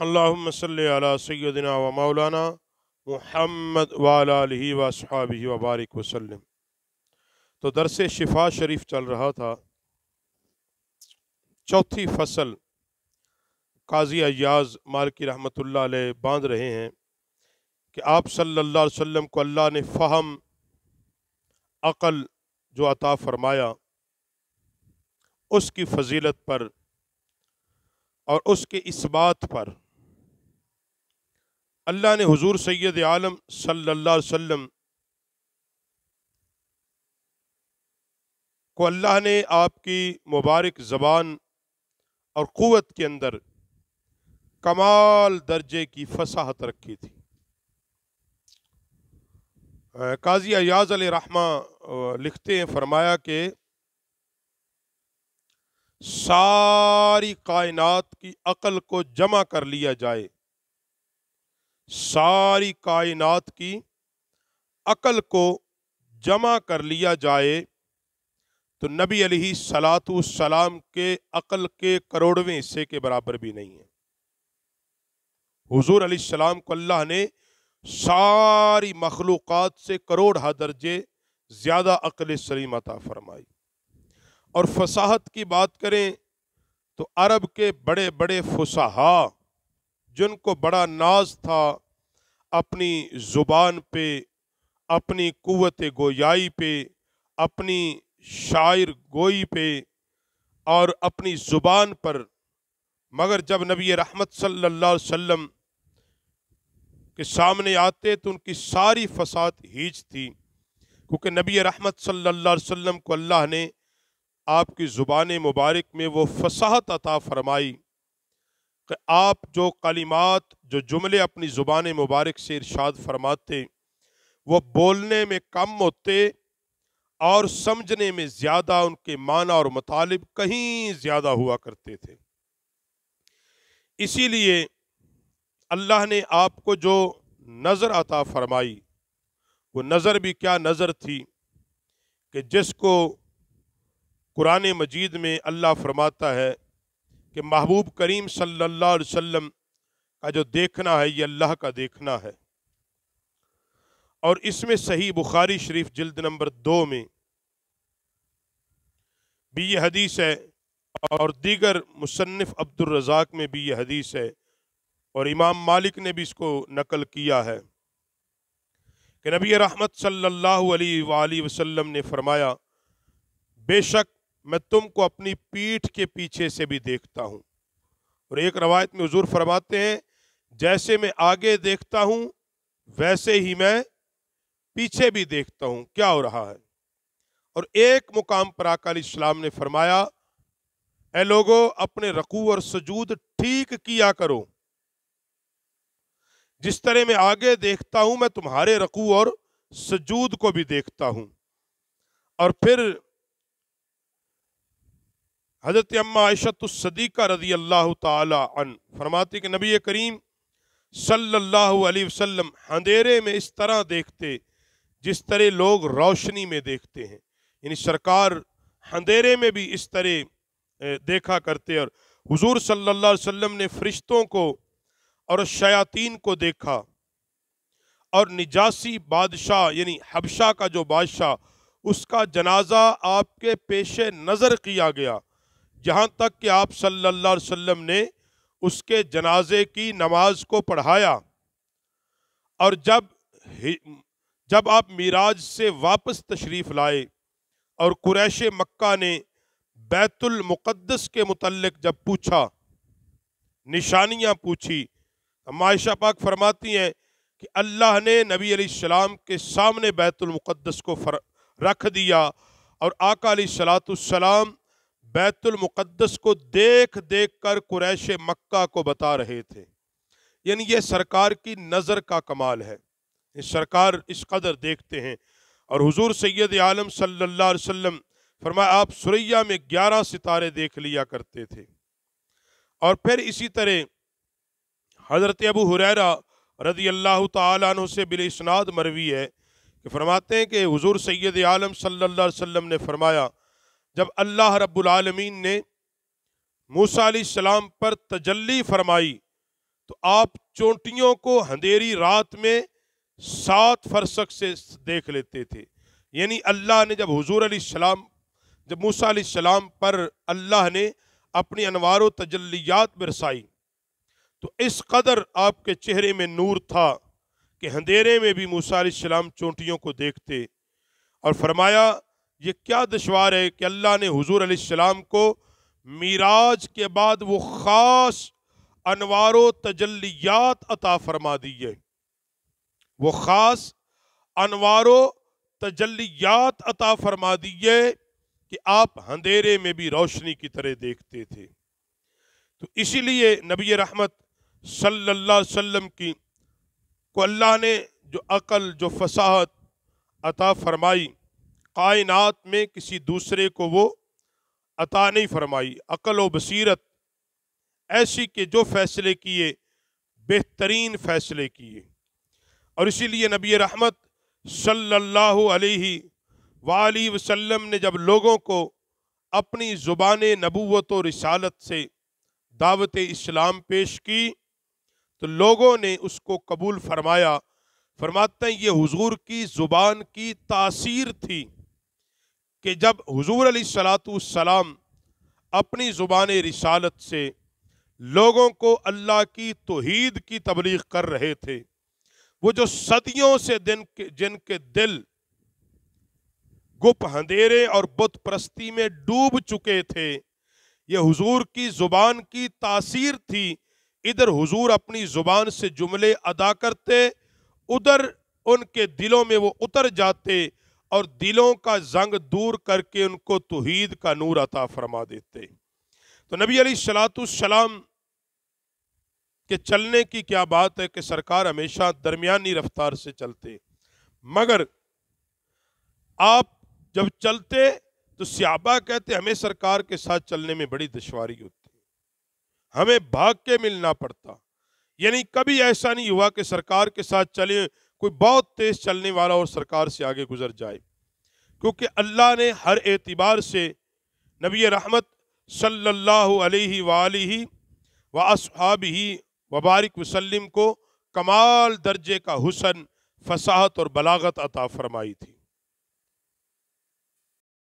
على سيدنا ومولانا मौलाना महमद اله وصحبه وبارك وسلم तो दरस शिफा शरीफ चल रहा था चौथी फसल काजी अयाज मालकी रहमत बांध रहे हैं कि आप सल्लल्लाहु अलैहि वसल्लम को अल्लाह ने फ़हम अक़ल जो अता फरमाया उसकी फजीलत पर और उसके इस बात पर अल्लाह ने हुजूर सैयद आलम सल्लल्लाहु अलैहि वसल्लम को अल्लाह ने आपकी मुबारक ज़बान और क़वत के अंदर कमाल दर्जे की फसाहत रखी थी काजी अयाज रहमा लिखते हैं फरमाया कि सारी कायनात की अकल को जमा कर लिया जाए सारी कायनात की अकल को जमा कर लिया जाए तो नबी अली सलातु सलाम के अकल के करोड़वें हिस्से के बराबर भी नहीं है हुजूर अली सलाम को अल्लाह ने सारी मखलूक़ात से करोड़ दर्जे ज़्यादा अकल सलीम अता फरमाई और फसाहत की बात करें तो अरब के बड़े बड़े फुसाहा जिनको बड़ा नाज था अपनी ज़ुबान पे अपनी क़वत गोयाई पे अपनी शायर गोई पे और अपनी ज़ुबान पर मगर जब नबी रहमत सल्लल्लाहु अलैहि वसल्लम के सामने आते तो उनकी सारी फसाद हीच थी क्योंकि नबी रहमत सल्लल्लाहु अलैहि वसल्लम को अल्लाह ने आपकी ज़ुबान मुबारक में वो फसाहत अता फरमाई कि आप जो कलिमात जो जुमले अपनी ज़ुबान मुबारक से इरशाद फरमाते वो बोलने में कम होते और समझने में ज़्यादा उनके माना और मतालब कहीं ज़्यादा हुआ करते थे इसीलिए अल्लाह ने आपको जो नज़र अता फरमाई वो नज़र भी क्या नज़र थी कि जिसको कुरान मजीद में अल्लाह फरमाता है कि महबूब करीम सल्लल्लाहु अलैहि वसल्लम का जो देखना है ये अल्लाह का देखना है और इसमें सही बुखारी शरीफ जल्द नंबर दो में भी ये हदीस है और दीगर मुसन्फ़ अब्दुलरजाक में भी ये हदीस है और इमाम मालिक ने भी इसको नकल किया है कि नबी रहमत सल्लल्लाहु अलैहि वसल्लम ने फरमाया बेशक मैं तुमको अपनी पीठ के पीछे से भी देखता हूँ और एक रवायत में हजूर फरमाते हैं जैसे मैं आगे देखता हूँ वैसे ही मैं पीछे भी देखता हूँ क्या हो रहा है और एक मुकाम पर आकाल इस्लाम ने फरमाया ए लोगो अपने रकू और सजूद ठीक किया करो जिस तरह मैं आगे देखता हूँ मैं तुम्हारे रकू और सजूद को भी देखता हूँ और फिर हज़रत अम्मा सदीक़ा रजी अल्लाह तन फरमाती कि नबी करीम सल्लल्लाहु अलैहि वसल्लम अंधेरे में इस तरह देखते जिस तरह लोग रोशनी में देखते हैं यानी सरकार अंधेरे में भी इस तरह देखा करते और हुजूर सल्लल्लाहु अलैहि वसल्लम ने फरिश्तों को और शयातीन को देखा और निजासी बादशाह यानी हबशा का जो बादशाह उसका जनाजा आपके पेशे नज़र किया गया जहाँ तक कि आप सल्लल्लाहु अलैहि वसल्लम ने उसके जनाजे की नमाज को पढ़ाया और जब जब आप मीराज से वापस तशरीफ़ लाए और कुरैश मक्का ने बैतुल मुक़द्दस के मतलब जब पूछा निशानियाँ पूछी तो मायशा पाक फरमाती हैं कि अल्लाह ने नबी सलाम के सामने बैतुल मुक़द्दस को रख दिया और आका सलाम बैतुल मुक़द्दस को देख देख कर कुरैश मक्का को बता रहे थे यानी यह सरकार की नज़र का कमाल है इस सरकार इस कदर देखते हैं और हुजूर सैयद आलम सल्लल्लाहु अलैहि वसल्लम फरमाया आप सुरैया में ग्यारह सितारे देख लिया करते थे और फिर इसी तरह हज़रत अबू हुरैरा रदी अल्लाह तु से बिलसनाद मरवी है कि फरमाते हैं कि हुजूर सैयद आलम सल्लल्लाहु अलैहि वसल्लम ने फरमाया जब अल्लाह रब्बुलमीन ने मूसा सलाम पर तजल्ली फरमाई तो आप चोटियों को अंधेरी रात में सात फरसक से देख लेते थे यानी अल्लाह ने जब हजूर सलाम जब मूसा सलाम पर अल्लाह ने अपनी अनवार तजलियात बरसाई तो इस कदर आपके चेहरे में नूर था कि अंधेरे में भी मूसा सलाम चोटियों को देखते और फरमाया ये क्या दुशवार है कि अल्लाह ने हजूर आसमाम को मीराज के बाद वो ख़ास अनवार तजलियात अता फरमा दी है वो ख़ास अनवार तजलियात अता फरमा दी है कि आप अंधेरे में भी रोशनी की तरह देखते थे तो इसीलिए नबी रहमत सल्लल्लाहु अलैहि वसल्लम की को अल्लाह ने जो अकल जो फसाहत अता फरमाई कायनात में किसी दूसरे को वो अता नहीं फरमाई अकल व बसीरत ऐसी के जो फैसले किए बेहतरीन फैसले किए और इसीलिए नबी रहमत सल्लल्लाहु अलैहि वाली वसल्लम ने जब लोगों को अपनी ज़ुबान नबूवत और रिसालत से दावत इस्लाम पेश की तो लोगों ने उसको कबूल फरमाया फरमाते हैं ये हुजूर की ज़ुबान की तासीर थी कि जब हजूर सलाम अपनी ज़ुबान रिसालत से लोगों को अल्लाह की तोहीद की तबलीग कर रहे थे वो जो सदियों से दिन के जिनके दिल गुप हंधेरे और बुत प्रस्ती में डूब चुके थे ये हुजूर की ज़ुबान की तासीर थी इधर हुजूर अपनी ज़ुबान से जुमले अदा करते उधर उनके दिलों में वो उतर जाते और दिलों का जंग दूर करके उनको तोहीद का नूर अता फरमा देते तो नबी अली सलातम के चलने की क्या बात है कि सरकार हमेशा दरमियानी रफ्तार से चलते मगर आप जब चलते तो सियाबा कहते हमें सरकार के साथ चलने में बड़ी दुशारी होती हमें भाग के मिलना पड़ता यानी कभी ऐसा नहीं हुआ कि सरकार के साथ चले कोई बहुत तेज चलने वाला और सरकार से आगे गुजर जाए क्योंकि अल्लाह ने हर एतबार से नबी रहमत सल्लल्लाहु अलैहि वालि व ही वबारक वसलम को कमाल दर्जे का हुसन फसाहत और बलागत अता फरमाई थी